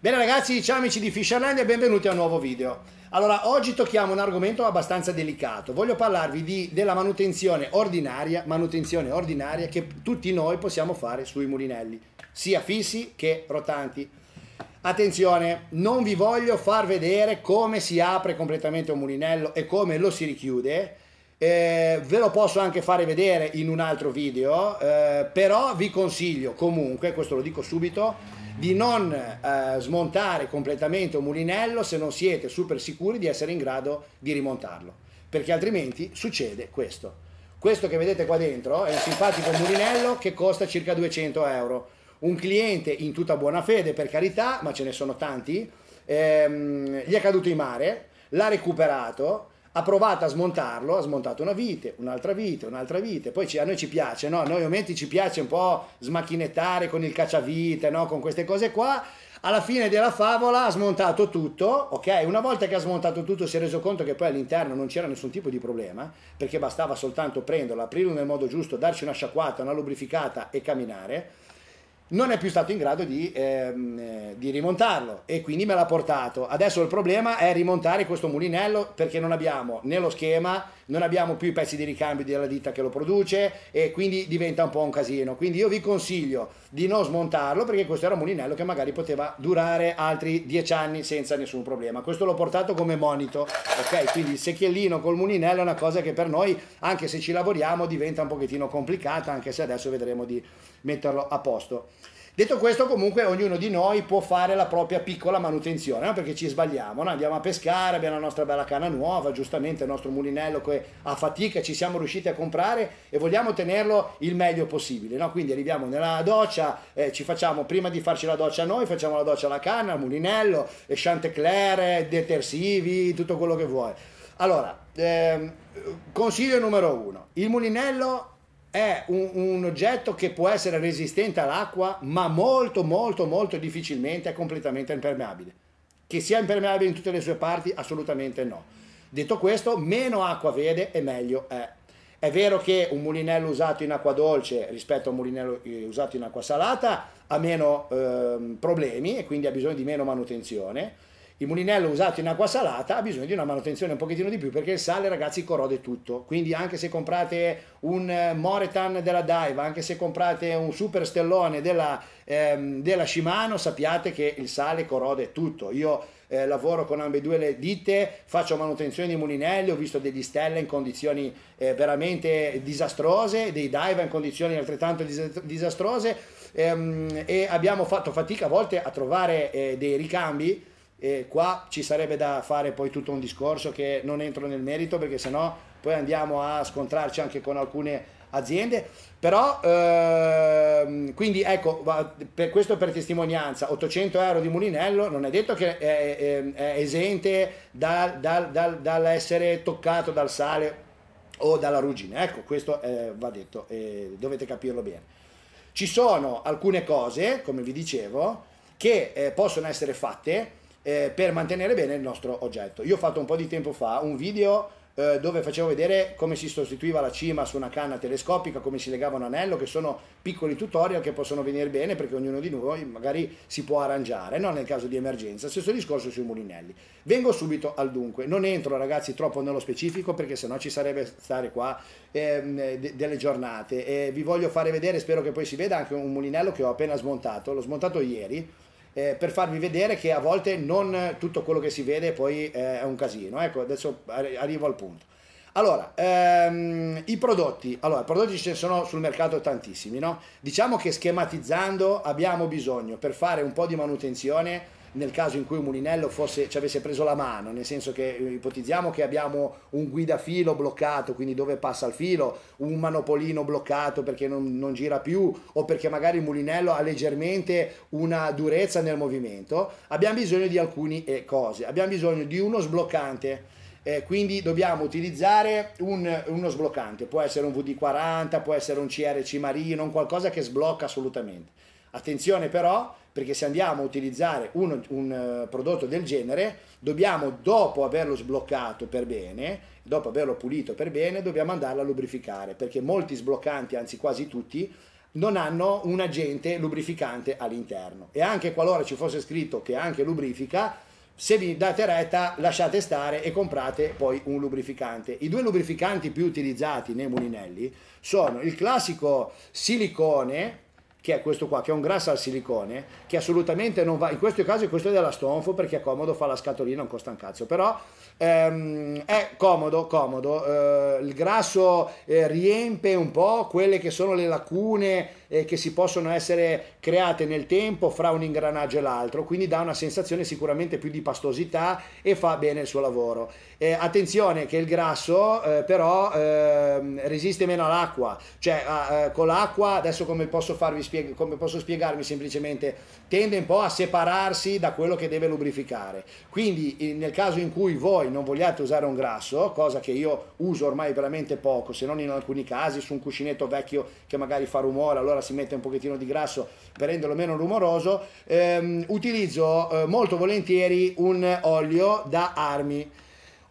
Bene ragazzi, ciao amici di Fisherland e benvenuti a un nuovo video. Allora, oggi tocchiamo un argomento abbastanza delicato. Voglio parlarvi di, della manutenzione ordinaria, manutenzione ordinaria che tutti noi possiamo fare sui mulinelli, sia fissi che rotanti. Attenzione, non vi voglio far vedere come si apre completamente un mulinello e come lo si richiude. Eh, ve lo posso anche fare vedere in un altro video, eh, però vi consiglio comunque, questo lo dico subito, di non eh, smontare completamente un mulinello se non siete super sicuri di essere in grado di rimontarlo, perché altrimenti succede questo. Questo che vedete qua dentro è un simpatico mulinello che costa circa 200 euro un cliente in tutta buona fede, per carità, ma ce ne sono tanti, ehm, gli è caduto in mare, l'ha recuperato, ha provato a smontarlo, ha smontato una vite, un'altra vite, un'altra vite, poi ci, a noi ci piace, no? a noi ovviamente ci piace un po' smacchinettare con il cacciavite, no? con queste cose qua, alla fine della favola ha smontato tutto, ok? Una volta che ha smontato tutto si è reso conto che poi all'interno non c'era nessun tipo di problema, perché bastava soltanto prenderlo, aprirlo nel modo giusto, darci una sciacquata, una lubrificata e camminare non è più stato in grado di, ehm, eh, di, rimontarlo e quindi me l'ha portato. Adesso il problema è rimontare questo mulinello perché non abbiamo né lo schema non abbiamo più i pezzi di ricambio della ditta che lo produce e quindi diventa un po' un casino. Quindi io vi consiglio di non smontarlo perché questo era un mulinello che magari poteva durare altri dieci anni senza nessun problema. Questo l'ho portato come monito, ok? Quindi il secchiellino col mulinello è una cosa che per noi, anche se ci lavoriamo, diventa un pochettino complicata, anche se adesso vedremo di metterlo a posto. Detto questo, comunque ognuno di noi può fare la propria piccola manutenzione, no? perché ci sbagliamo, no? andiamo a pescare, abbiamo la nostra bella canna nuova, giustamente il nostro mulinello che a fatica ci siamo riusciti a comprare e vogliamo tenerlo il meglio possibile. No? Quindi arriviamo nella doccia, eh, ci facciamo, prima di farci la doccia noi, facciamo la doccia alla canna, al mulinello, chantecler, detersivi, tutto quello che vuoi. Allora, ehm, consiglio numero uno, il mulinello è un, un, oggetto che può essere resistente all'acqua, ma molto, molto, molto difficilmente è completamente impermeabile. Che sia impermeabile in tutte le sue parti? Assolutamente no. Detto questo, meno acqua vede e meglio è. È vero che un mulinello usato in acqua dolce rispetto a un mulinello eh, usato in acqua salata ha meno eh, problemi e quindi ha bisogno di meno manutenzione, il mulinello usato in acqua salata ha bisogno di una manutenzione un pochettino di più perché il sale ragazzi corrode tutto quindi anche se comprate un eh, Moretan della Daiva anche se comprate un super stellone della, ehm, della Shimano sappiate che il sale corrode tutto io eh, lavoro con ambedue le ditte faccio manutenzione di mulinelli ho visto degli Stella in condizioni eh, veramente disastrose dei Daiva in condizioni altrettanto dis- disastrose ehm, e abbiamo fatto fatica a volte a trovare eh, dei ricambi e qua ci sarebbe da fare poi tutto un discorso che non entro nel merito perché sennò poi andiamo a scontrarci anche con alcune aziende, però ehm, quindi ecco, per questo per testimonianza, 800 euro di Mulinello non è detto che è, è, è esente dal, dal, dal, dall'essere toccato dal sale o dalla ruggine, ecco questo eh, va detto e dovete capirlo bene. Ci sono alcune cose, come vi dicevo, che eh, possono essere fatte eh, per mantenere bene il nostro oggetto. Io ho fatto un po' di tempo fa un video eh, dove facevo vedere come si sostituiva la cima su una canna telescopica, come si legava un anello, che sono piccoli tutorial che possono venire bene perché ognuno di noi magari si può arrangiare, no? nel caso di emergenza. Stesso discorso sui mulinelli. Vengo subito al dunque, non entro ragazzi troppo nello specifico perché sennò ci sarebbe stare qua eh, de- delle giornate. vi voglio fare vedere, spero che poi si veda anche un mulinello che ho appena smontato, l'ho smontato ieri eh, per farvi vedere che a volte non tutto quello che si vede poi eh, è un casino. Ecco, adesso arrivo al punto. Allora, ehm, i prodotti, allora, prodotti ce ne sono sul mercato tantissimi, no? Diciamo che schematizzando abbiamo bisogno per fare un po' di manutenzione nel caso in cui Mulinello fosse, ci avesse preso la mano, nel senso che eh, ipotizziamo che abbiamo un guidafilo bloccato, quindi dove passa il filo, un manopolino bloccato perché non, non gira più o perché magari il Mulinello ha leggermente una durezza nel movimento, abbiamo bisogno di alcune eh, cose, abbiamo bisogno di uno sbloccante. Eh, quindi dobbiamo utilizzare un, uno sbloccante, può essere un VD40, può essere un CRC marino, un qualcosa che sblocca assolutamente Attenzione però, perché se andiamo a utilizzare un, un eh, prodotto del genere, dobbiamo dopo averlo sbloccato per bene, dopo averlo pulito per bene, dobbiamo andarlo a lubrificare, perché molti sbloccanti, anzi quasi tutti, non hanno un agente lubrificante all'interno. E anche qualora ci fosse scritto che anche lubrifica, se vi date retta lasciate stare e comprate poi un lubrificante. I due lubrificanti più utilizzati nei mulinelli sono il classico silicone che è questo qua, che è un grasso al silicone, che assolutamente non va, in questo caso questo è della Stonfo perché è comodo, fa la scatolina, non costa un cazzo, però ehm, è comodo, comodo, eh, il grasso eh, riempie un po' quelle che sono le lacune eh, che si possono essere create nel tempo fra un ingranaggio e l'altro, quindi dà una sensazione sicuramente più di pastosità e fa bene il suo lavoro. Eh, attenzione che il grasso eh, però ehm, resiste meno all'acqua, cioè eh, con l'acqua, adesso come posso, farvi come posso spiegarmi semplicemente, tende un po' a separarsi da quello che deve lubrificare. Quindi nel caso in cui voi non vogliate usare un grasso, cosa che io uso ormai veramente poco, se non in alcuni casi, su un cuscinetto vecchio che magari fa rumore, allora allora si mette un pochettino di grasso per renderlo meno rumoroso, ehm, utilizzo eh, molto volentieri un olio da armi.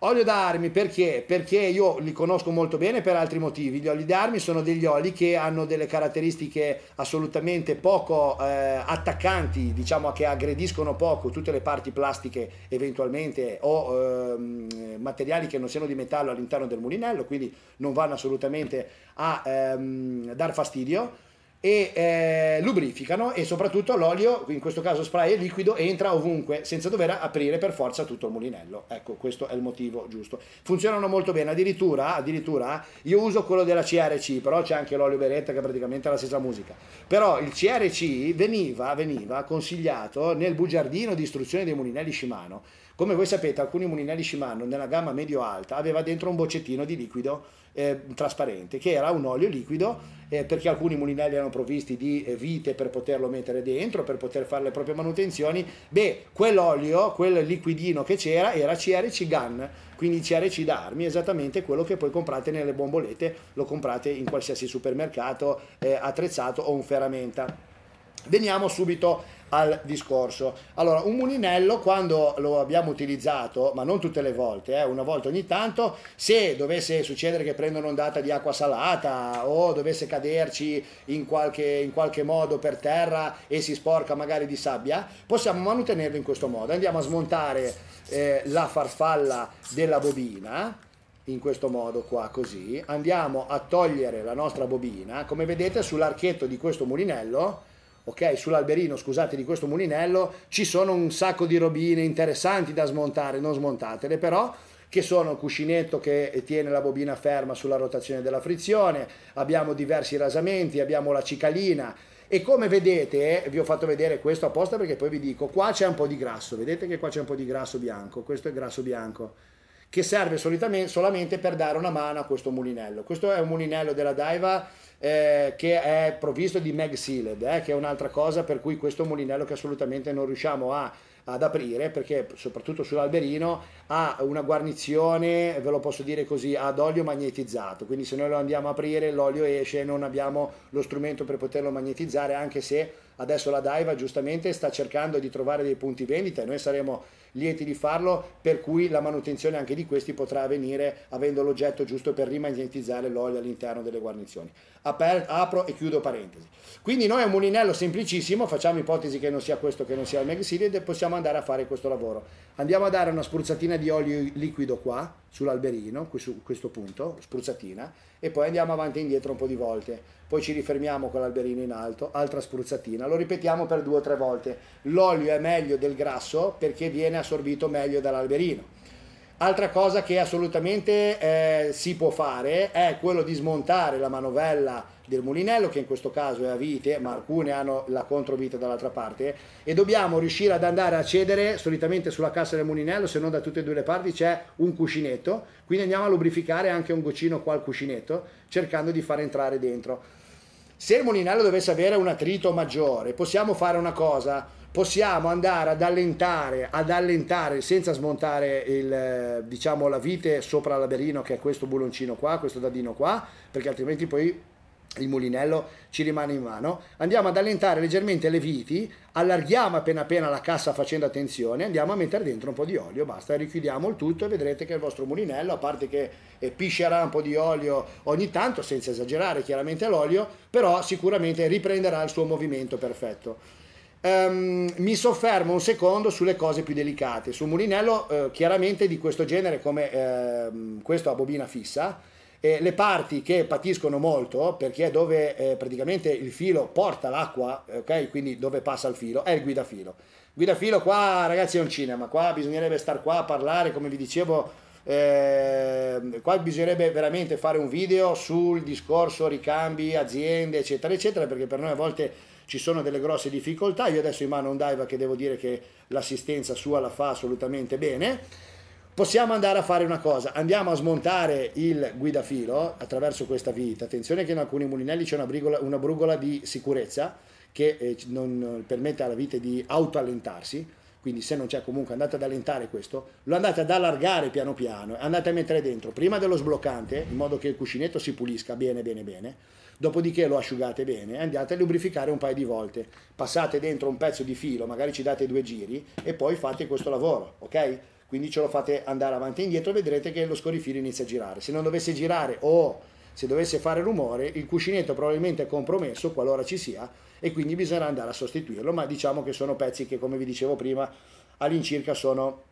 Olio da armi perché? Perché io li conosco molto bene per altri motivi. Gli oli da armi sono degli oli che hanno delle caratteristiche assolutamente poco eh, attaccanti, diciamo che aggrediscono poco tutte le parti plastiche eventualmente o eh, materiali che non siano di metallo all'interno del mulinello, quindi non vanno assolutamente a ehm, dar fastidio e eh, lubrificano e soprattutto l'olio, in questo caso spray e liquido, entra ovunque senza dover aprire per forza tutto il mulinello. Ecco, questo è il motivo giusto. Funzionano molto bene, addirittura, addirittura io uso quello della CRC, però c'è anche l'olio beretta che praticamente è la stessa musica. Però il CRC veniva, veniva consigliato nel bugiardino di istruzione dei mulinelli Shimano. Come voi sapete, alcuni mulinelli Shimano nella gamma medio-alta aveva dentro un boccettino di liquido eh, trasparente, che era un olio liquido eh, perché alcuni mulinelli erano provvisti di eh, vite per poterlo mettere dentro, per poter fare le proprie manutenzioni. Beh, quell'olio, quel liquidino che c'era era CRC Gun, quindi CRC d'armi, esattamente quello che poi comprate nelle bombolette, lo comprate in qualsiasi supermercato eh, attrezzato o un ferramenta. Veniamo subito al discorso. Allora, un mulinello quando lo abbiamo utilizzato, ma non tutte le volte, eh, una volta ogni tanto, se dovesse succedere che prenda un'ondata di acqua salata o dovesse caderci in qualche, in qualche modo per terra e si sporca magari di sabbia, possiamo mantenerlo in questo modo. Andiamo a smontare eh, la farfalla della bobina, in questo modo qua così andiamo a togliere la nostra bobina come vedete sull'archetto di questo mulinello ok, sull'alberino, scusate, di questo mulinello ci sono un sacco di robine interessanti da smontare, non smontatele però, che sono il cuscinetto che tiene la bobina ferma sulla rotazione della frizione, abbiamo diversi rasamenti, abbiamo la cicalina e come vedete, vi ho fatto vedere questo apposta perché poi vi dico, qua c'è un po' di grasso, vedete che qua c'è un po' di grasso bianco, questo è grasso bianco, che serve solamente per dare una mano a questo mulinello. Questo è un mulinello della Daiva eh, che è provvisto di mag sealed, eh, che è un'altra cosa per cui questo mulinello che assolutamente non riusciamo a, ad aprire, perché soprattutto sull'alberino ha una guarnizione, ve lo posso dire così, ad olio magnetizzato, quindi se noi lo andiamo a aprire l'olio esce, e non abbiamo lo strumento per poterlo magnetizzare, anche se adesso la Daiva giustamente sta cercando di trovare dei punti vendita e noi saremo lieti di farlo, per cui la manutenzione anche di questi potrà avvenire avendo l'oggetto giusto per rimagnetizzare l'olio all'interno delle guarnizioni. Aper apro e chiudo parentesi. Quindi noi è un mulinello semplicissimo, facciamo ipotesi che non sia questo, che non sia il Magsilid e possiamo andare a fare questo lavoro. Andiamo a dare una spruzzatina lampadina di olio liquido qua, sull'alberino, su questo punto, spruzzatina, e poi andiamo avanti e indietro un po' di volte. Poi ci rifermiamo con l'alberino in alto, altra spruzzatina. Lo ripetiamo per due o tre volte. L'olio è meglio del grasso perché viene assorbito meglio dall'alberino Altra cosa che assolutamente eh, si può fare è quello di smontare la manovella del mulinello, che in questo caso è a vite, ma alcune hanno la controvite dall'altra parte, e dobbiamo riuscire ad andare a cedere, solitamente sulla cassa del mulinello, se non da tutte e due le parti c'è un cuscinetto, quindi andiamo a lubrificare anche un goccino qua al cuscinetto, cercando di far entrare dentro. Se il mulinello dovesse avere un attrito maggiore, possiamo fare una cosa, possiamo andare ad allentare, ad allentare senza smontare il, eh, diciamo, la vite sopra l'aberino che è questo buloncino qua, questo dadino qua, perché altrimenti poi il mulinello ci rimane in mano, andiamo ad allentare leggermente le viti, allarghiamo appena appena la cassa facendo attenzione, andiamo a mettere dentro un po' di olio, basta, richiudiamo il tutto e vedrete che il vostro mulinello, a parte che piscerà un po' di olio ogni tanto, senza esagerare chiaramente l'olio, però sicuramente riprenderà il suo movimento perfetto. Um, mi soffermo un secondo sulle cose più delicate. Su Mulinello, eh, chiaramente di questo genere, come eh, questo a bobina fissa, eh, le parti che patiscono molto, perché è dove eh, praticamente il filo porta l'acqua, ok? Quindi dove passa il filo, è il guidafilo. Guidafilo qua, ragazzi, è un cinema, qua bisognerebbe star qua a parlare, come vi dicevo, eh, qua bisognerebbe veramente fare un video sul discorso ricambi, aziende, eccetera, eccetera, perché per noi a volte ci sono delle grosse difficoltà, io adesso in mano un Daiva che devo dire che l'assistenza sua la fa assolutamente bene, possiamo andare a fare una cosa, andiamo a smontare il guidafilo attraverso questa vita, attenzione che in alcuni mulinelli c'è una, brigola, una brugola di sicurezza che eh, non eh, permette alla vite di autoallentarsi, quindi se non c'è comunque andate ad allentare questo, lo andate ad allargare piano piano, andate a mettere dentro prima dello sbloccante in modo che il cuscinetto si pulisca bene bene bene, dopodiché lo asciugate bene e andate a lubrificare un paio di volte, passate dentro un pezzo di filo, magari ci date due giri e poi fate questo lavoro, ok? Quindi ce lo fate andare avanti e indietro, vedrete che lo scorifilo inizia a girare. Se non dovesse girare o oh, se dovesse fare rumore, il cuscinetto probabilmente è compromesso, qualora ci sia, e quindi bisognerà andare a sostituirlo, ma diciamo che sono pezzi che, come vi dicevo prima, all'incirca sono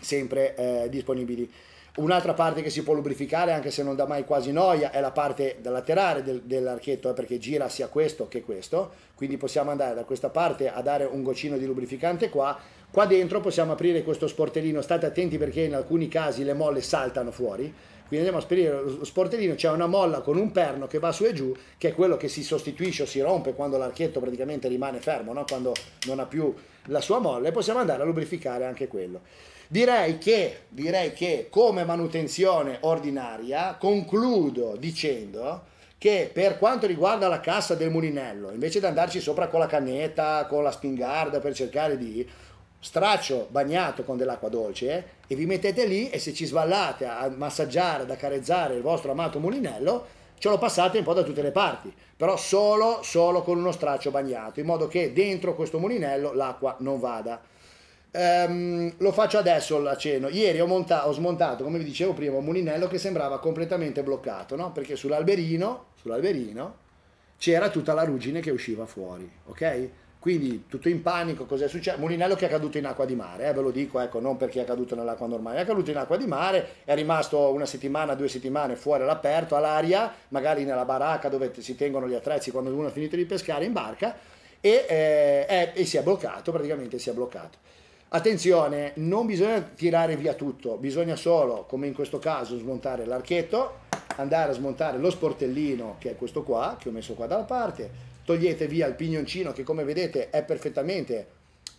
sempre eh, disponibili. Un'altra parte che si può lubrificare, anche se non dà mai quasi noia, è la parte laterale del, dell'archetto, eh, perché gira sia questo che questo. Quindi possiamo andare da questa parte a dare un goccino di lubrificante qua. Qua dentro possiamo aprire questo sportellino. State attenti perché in alcuni casi le molle saltano fuori. Quindi andiamo a spremere lo sportellino, c'è una molla con un perno che va su e giù, che è quello che si sostituisce o si rompe quando l'archetto praticamente rimane fermo, no? quando non ha più la sua molla, e possiamo andare a lubrificare anche quello. Direi che, direi che come manutenzione ordinaria concludo dicendo che per quanto riguarda la cassa del mulinello, invece di andarci sopra con la canetta, con la spingarda per cercare di straccio bagnato con dell'acqua dolce e vi mettete lì e se ci sballate a massaggiare, ad accarezzare il vostro amato mulinello, ce lo passate un po' da tutte le parti, però solo, solo con uno straccio bagnato, in modo che dentro questo mulinello l'acqua non vada. Um, lo faccio adesso il cena. Ieri ho, monta- ho, smontato, come vi dicevo prima, un mulinello che sembrava completamente bloccato, no? Perché sull'alberino, sull'alberino c'era tutta la ruggine che usciva fuori, ok? Quindi tutto in panico, cos'è successo? Mulinello che è caduto in acqua di mare, eh, ve lo dico, ecco, non perché è caduto nell'acqua normale, è caduto in acqua di mare, è rimasto una settimana, due settimane fuori all'aperto, all'aria, magari nella baracca dove si tengono gli attrezzi quando uno ha finito di pescare in barca, e, eh, è, e si è bloccato, praticamente si è bloccato. Attenzione, non bisogna tirare via tutto, bisogna solo, come in questo caso, smontare l'archetto, andare a smontare lo sportellino, che è questo qua, che ho messo qua dalla parte, togliete via il pignoncino che come vedete è perfettamente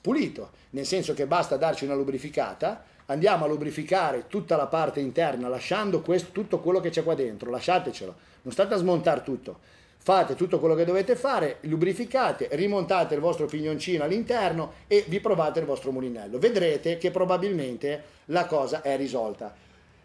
pulito, nel senso che basta darci una lubrificata, andiamo a lubrificare tutta la parte interna lasciando questo, tutto quello che c'è qua dentro, lasciatecelo, non state a smontare tutto, fate tutto quello che dovete fare, lubrificate, rimontate il vostro pignoncino all'interno e vi provate il vostro mulinello. Vedrete che probabilmente la cosa è risolta.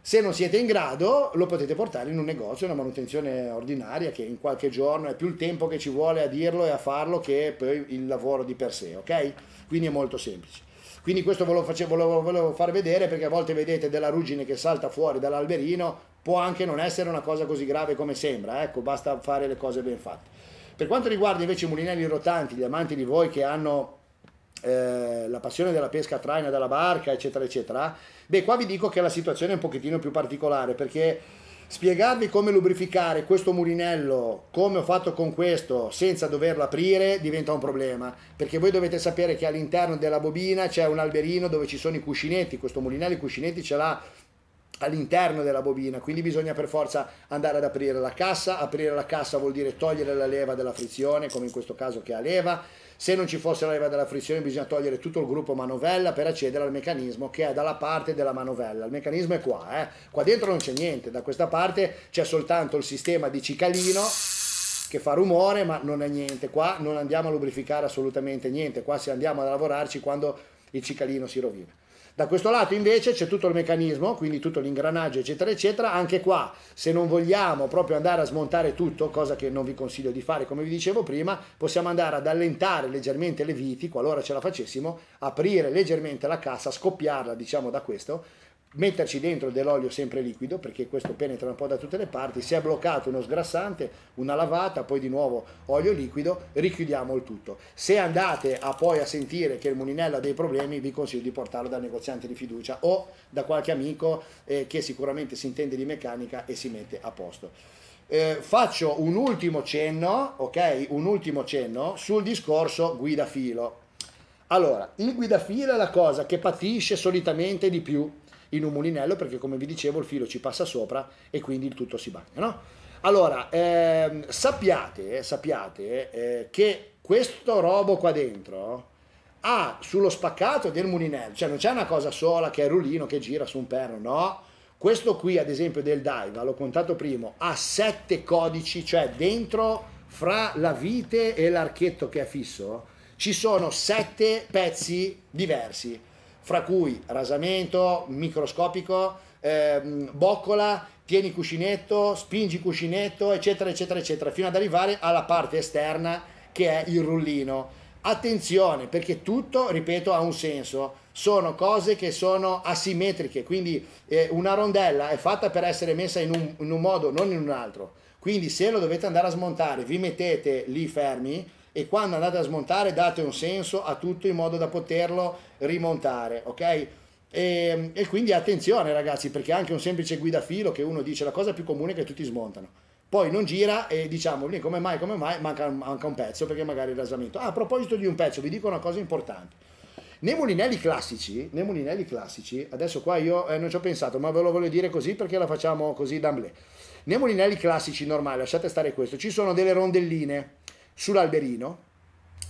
Se non siete in grado, lo potete portare in un negozio, una manutenzione ordinaria che in qualche giorno è più il tempo che ci vuole a dirlo e a farlo che poi il lavoro di per sé, ok? Quindi è molto semplice. Quindi questo ve lo volevo far vedere perché a volte vedete della ruggine che salta fuori dall'alberino, può anche non essere una cosa così grave come sembra, ecco, basta fare le cose ben fatte. Per quanto riguarda invece i mulinelli rotanti, gli amanti di voi che hanno eh, la passione della pesca a traina dalla barca, eccetera, eccetera, beh, qua vi dico che la situazione è un pochettino più particolare perché spiegarvi come lubrificare questo mulinello come ho fatto con questo senza doverlo aprire diventa un problema perché voi dovete sapere che all'interno della bobina c'è un alberino dove ci sono i cuscinetti questo mulinello i cuscinetti ce l'ha all'interno della bobina, quindi bisogna per forza andare ad aprire la cassa, aprire la cassa vuol dire togliere la leva della frizione, come in questo caso che ha leva, se non ci fosse la leva della frizione bisogna togliere tutto il gruppo manovella per accedere al meccanismo che è dalla parte della manovella, il meccanismo è qua, eh? qua dentro non c'è niente, da questa parte c'è soltanto il sistema di cicalino che fa rumore ma non è niente, qua non andiamo a lubrificare assolutamente niente, qua se andiamo a lavorarci quando il cicalino si rovina. Da questo lato invece c'è tutto il meccanismo, quindi tutto l'ingranaggio eccetera eccetera, anche qua se non vogliamo proprio andare a smontare tutto, cosa che non vi consiglio di fare come vi dicevo prima, possiamo andare ad allentare leggermente le viti, qualora ce la facessimo, aprire leggermente la cassa, scoppiarla diciamo da questo, metterci dentro dell'olio sempre liquido perché questo penetra un po' da tutte le parti, si è bloccato uno sgrassante, una lavata, poi di nuovo olio liquido, richiudiamo il tutto. Se andate a poi a sentire che il mulinello ha dei problemi, vi consiglio di portarlo dal negoziante di fiducia o da qualche amico eh, che sicuramente si intende di meccanica e si mette a posto. Eh, faccio un ultimo cenno, ok? Un ultimo cenno sul discorso guidafilo. Allora, il guidafilo è la cosa che patisce solitamente di più in un mulinello perché come vi dicevo il filo ci passa sopra e quindi il tutto si bagna. No? Allora, ehm, sappiate, sappiate eh, che questo robo qua dentro ha sullo spaccato del mulinello, cioè non c'è una cosa sola che è il rulino che gira su un perno, no? Questo qui, ad esempio, del Daiva, l'ho contato prima, ha sette codici, cioè dentro, fra la vite e l'archetto che è fisso, ci sono sette pezzi diversi fra cui rasamento microscopico, ehm, boccola, tieni cuscinetto, spingi cuscinetto, eccetera, eccetera, eccetera, fino ad arrivare alla parte esterna che è il rullino. Attenzione, perché tutto, ripeto, ha un senso. Sono cose che sono asimmetriche, quindi eh, una rondella è fatta per essere messa in un, in un modo, non in un altro. Quindi se lo dovete andare a smontare, vi mettete lì fermi, e quando andate a smontare date un senso a tutto in modo da poterlo rimontare, ok? E, e, quindi attenzione ragazzi, perché anche un semplice guidafilo che uno dice la cosa più comune è che tutti smontano. Poi non gira e diciamo, come mai, come mai, manca, manca un pezzo perché magari il rasamento. Ah, a proposito di un pezzo, vi dico una cosa importante. Nei mulinelli classici, nei mulinelli classici, adesso qua io eh, non ci ho pensato, ma ve lo voglio dire così perché la facciamo così d'amblè. Nei mulinelli classici normali, lasciate stare questo, ci sono delle rondelline, sull'alberino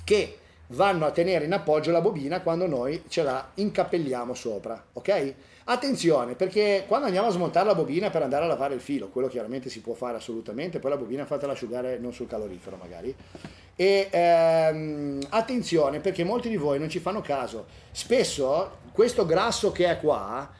che vanno a tenere in appoggio la bobina quando noi ce la incappelliamo sopra, ok? Attenzione, perché quando andiamo a smontare la bobina per andare a lavare il filo, quello chiaramente si può fare assolutamente, poi la bobina fatela asciugare non sul calorifero magari. E ehm, attenzione, perché molti di voi non ci fanno caso. Spesso questo grasso che è qua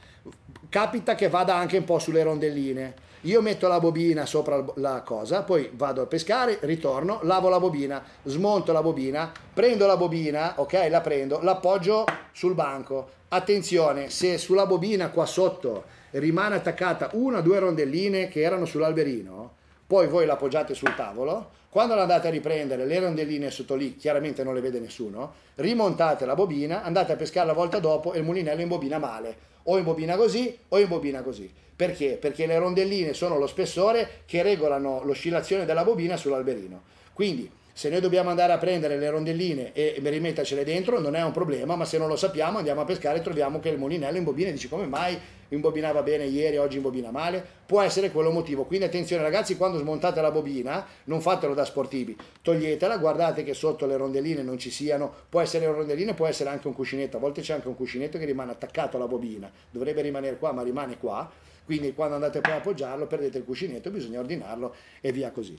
capita che vada anche un po' sulle rondelline io metto la bobina sopra la cosa, poi vado a pescare, ritorno, lavo la bobina, smonto la bobina, prendo la bobina, ok, la prendo, l'appoggio sul banco. Attenzione, se sulla bobina qua sotto rimane attaccata una o due rondelline che erano sull'alberino, poi voi la appoggiate sul tavolo, quando la andate a riprendere le rondelline sotto lì, chiaramente non le vede nessuno, rimontate la bobina, andate a pescare la volta dopo e il mulinello imbobina male, o imbobina così o imbobina così. Perché? Perché le rondelline sono lo spessore che regolano l'oscillazione della bobina sull'alberino. Quindi se noi dobbiamo andare a prendere le rondelline e rimettercele dentro non è un problema, ma se non lo sappiamo andiamo a pescare e troviamo che il mulinello imbobina e dici come mai imbobinava bene ieri, oggi imbobina male, può essere quello motivo. Quindi attenzione ragazzi, quando smontate la bobina non fatelo da sportivi, toglietela, guardate che sotto le rondelline non ci siano, può essere un rondelline, può essere anche un cuscinetto, a volte c'è anche un cuscinetto che rimane attaccato alla bobina, dovrebbe rimanere qua ma rimane qua, quindi quando andate poi a appoggiarlo perdete il cuscinetto, bisogna ordinarlo e via così.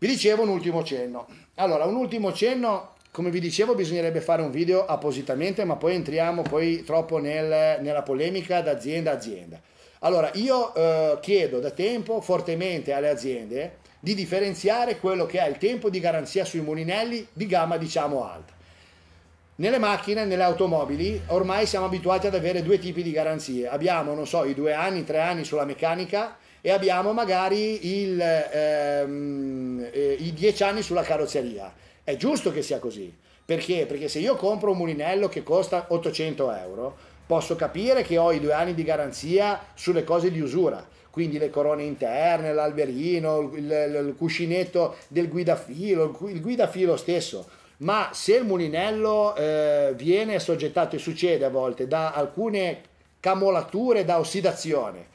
Vi dicevo un ultimo cenno. Allora, un ultimo cenno, come vi dicevo, bisognerebbe fare un video appositamente, ma poi entriamo poi troppo nel, nella polemica d'azienda a azienda. Allora, io eh, chiedo da tempo fortemente alle aziende di differenziare quello che è il tempo di garanzia sui mulinelli di gamma diciamo alta. Nelle macchine, nelle automobili, ormai siamo abituati ad avere due tipi di garanzie. Abbiamo, non so, i due anni, i tre anni sulla meccanica e abbiamo magari il, ehm, eh, i dieci anni sulla carrozzeria. È giusto che sia così. Perché? Perché se io compro un mulinello che costa 800 euro, posso capire che ho i due anni di garanzia sulle cose di usura, quindi le corone interne, l'alberino, il, il cuscinetto del guidafilo, il guidafilo stesso. Ma se il mulinello eh, viene assoggettato, e succede a volte, da alcune camolature da ossidazione,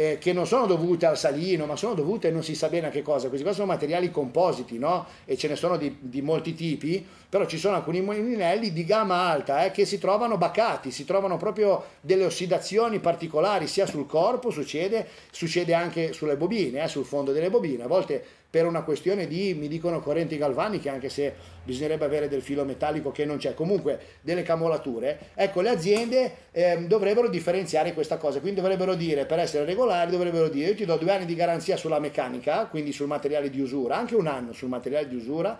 eh, che non sono dovute al salino, ma sono dovute non si sa bene a che cosa. Questi qua sono materiali compositi, no? E ce ne sono di, di molti tipi, però ci sono alcuni mulinelli di gamma alta eh, che si trovano bacati, si trovano proprio delle ossidazioni particolari sia sul corpo, succede, succede anche sulle bobine, eh, sul fondo delle bobine. A volte per una questione di, mi dicono, correnti galvaniche, anche se bisognerebbe avere del filo metallico che non c'è, comunque delle camolature, ecco le aziende eh, dovrebbero differenziare questa cosa, quindi dovrebbero dire, per essere regolari, dovrebbero dire, io ti do due anni di garanzia sulla meccanica, quindi sul materiale di usura, anche un anno sul materiale di usura,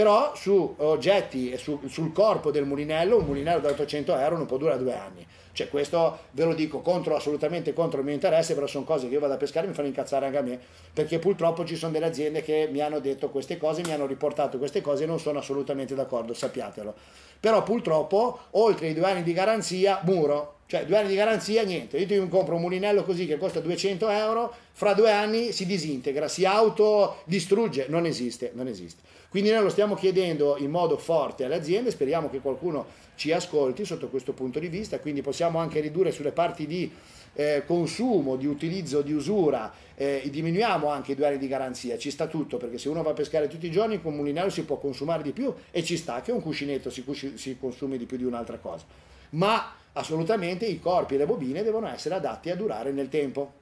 però su eh, oggetti e su, sul corpo del mulinello un mulinello da 800 euro non può durare due anni cioè questo ve lo dico contro, assolutamente contro il mio interesse però sono cose che io vado a pescare e mi fanno incazzare anche a me perché purtroppo ci sono delle aziende che mi hanno detto queste cose mi hanno riportato queste cose e non sono assolutamente d'accordo sappiatelo però purtroppo, oltre i due anni di garanzia, muro. Cioè, due anni di garanzia, niente. Io ti compro un mulinello così che costa 200 euro, fra due anni si disintegra, si autodistrugge. Non esiste, non esiste. Quindi noi lo stiamo chiedendo in modo forte alle aziende, speriamo che qualcuno ci ascolti sotto questo punto di vista, quindi possiamo anche ridurre sulle parti di eh, consumo, di utilizzo, di usura, eh, diminuiamo anche i due anni di garanzia, ci sta tutto, perché se uno va a pescare tutti i giorni con un mulinaio si può consumare di più e ci sta che un cuscinetto si, cusci- si consumi di più di un'altra cosa. Ma assolutamente i corpi e le bobine devono essere adatti a durare nel tempo.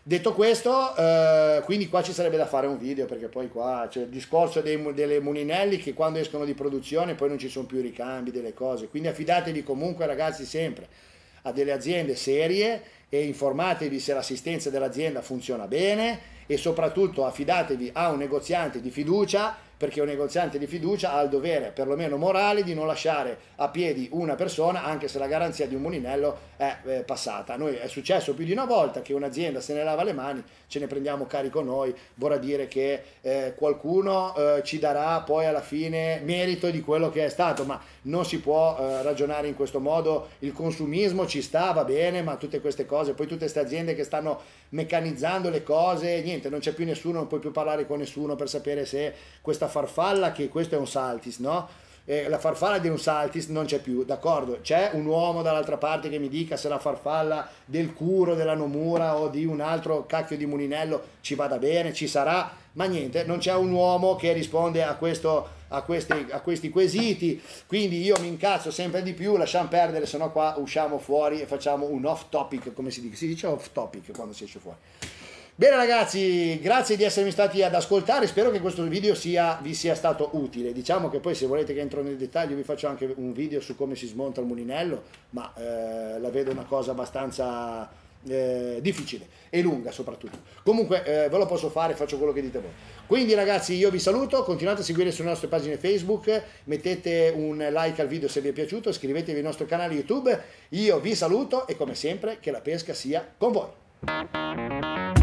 Detto questo, eh, quindi qua ci sarebbe da fare un video perché poi qua c'è il discorso dei, delle mulinelli che quando escono di produzione poi non ci sono più i ricambi delle cose, quindi affidatevi comunque ragazzi sempre a delle aziende serie e informatevi se l'assistenza dell'azienda funziona bene e soprattutto affidatevi a un negoziante di fiducia perché un negoziante di fiducia ha il dovere, perlomeno morale, di non lasciare a piedi una persona anche se la garanzia di un mulinello è eh, passata. Noi è successo più di una volta che un'azienda se ne lava le mani, ce ne prendiamo carico noi, vorrà dire che eh, qualcuno eh, ci darà poi alla fine merito di quello che è stato, ma non si può eh, ragionare in questo modo, il consumismo ci sta, va bene, ma tutte queste cose, poi tutte queste aziende che stanno meccanizzando le cose, niente, non c'è più nessuno, non puoi più parlare con nessuno per sapere se questa farfalla che questo è un saltis, no? Eh, la farfalla di un saltis non c'è più, d'accordo? C'è un uomo dall'altra parte che mi dica se la farfalla del Curo, della Nomura o di un altro cacchio di Mulinello ci vada bene, ci sarà, ma niente, non c'è un uomo che risponde a, questo, a, questi, a questi quesiti, quindi io mi incazzo sempre di più, lasciamo perdere, se no qua usciamo fuori e facciamo un off topic, come si dice? Si dice off topic quando si esce fuori. Bene ragazzi, grazie di essermi stati ad ascoltare, spero che questo video sia, vi sia stato utile. Diciamo che poi se volete che entro nel dettaglio vi faccio anche un video su come si smonta il mulinello, ma eh, la vedo una cosa abbastanza eh, difficile e lunga soprattutto. Comunque eh, ve lo posso fare, faccio quello che dite voi. Quindi ragazzi io vi saluto, continuate a seguire sulle nostre pagine Facebook, mettete un like al video se vi è piaciuto, iscrivetevi al nostro canale YouTube, io vi saluto e come sempre che la pesca sia con voi.